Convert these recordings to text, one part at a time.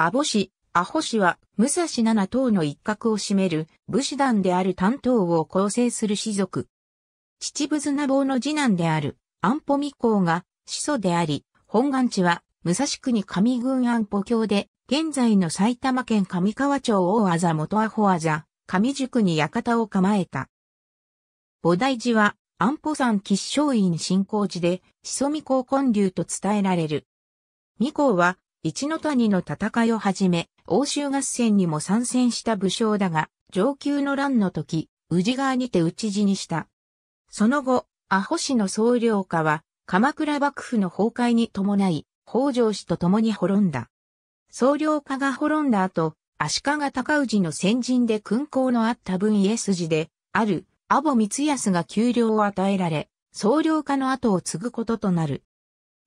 阿保氏、阿保氏は、武蔵七島の一角を占める武士団である担当を構成する士族。秩父綱坊の次男である安保美公が始祖であり、本願地は武蔵国上郡安保郷で、現在の埼玉県上川町大あ元阿保あざ、上宿に館を構えた。菩提寺は安保山吉祥院信仰寺で、始祖美公建立と伝えられる。美公は一の谷の戦いをはじめ、欧州合戦にも参戦した武将だが、上級の乱の時、宇治川にて討ち死にした。その後、阿保氏の総領下は、鎌倉幕府の崩壊に伴い、北条氏と共に滅んだ。総領下が滅んだ後、足利高氏の先陣で勲功のあった分家筋で、ある、阿保光康が給料を与えられ、総領下の後を継ぐこととなる。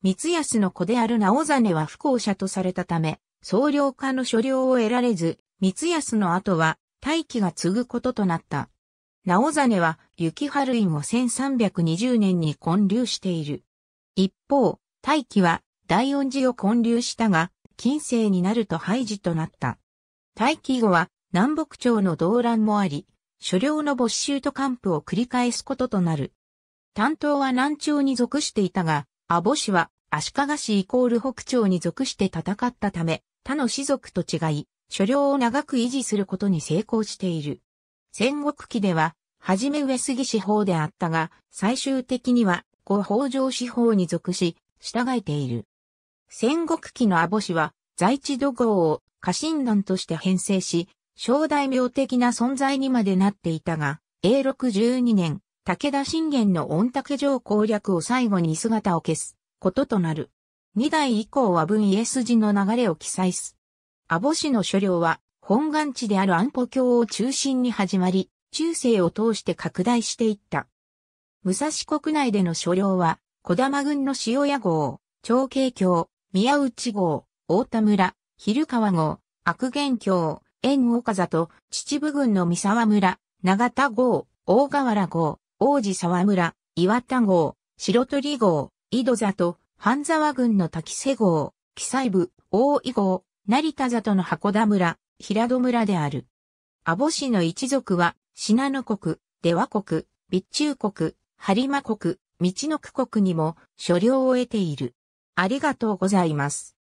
三安の子である直実は不幸者とされたため、総領家の所領を得られず、三安の後は、大気が継ぐこととなった。直実は、雪春院を1320年に建立している。一方、大気は、大恩寺を建立したが、近世になると廃寺となった。大気後は、南北朝の動乱もあり、所領の没収と還付を繰り返すこととなる。担当は南朝に属していたが、阿保氏は足利氏イコール北朝に属して戦ったため、他の氏族と違い、所領を長く維持することに成功している。戦国期では、はじめ上杉司法であったが、最終的には、後北条司法に属し、従えている。戦国期の阿保氏は、在地土豪を家臣団として編成し、小大名的な存在にまでなっていたが、永禄12年、武田信玄の御嶽城攻略を最後に姿を消すこととなる。二代以降は文家筋の流れを記載す。阿保氏の所領は本願地である安保教を中心に始まり、中世を通して拡大していった。武蔵国内での所領は、小玉郡の塩屋号、長慶郷、宮内号、大田村、昼川号、悪元郷、縁岡里、秩父郡の三沢村、長田号、大河原号、王子沢村、岩田号、白鳥号、井戸里、半沢郡の滝瀬号、記載部、大井号、成田里の箱田村、平戸村である。阿保市の一族は、信濃国、出羽国、備中国、播磨国、道の区国にも所領を得ている。ありがとうございます。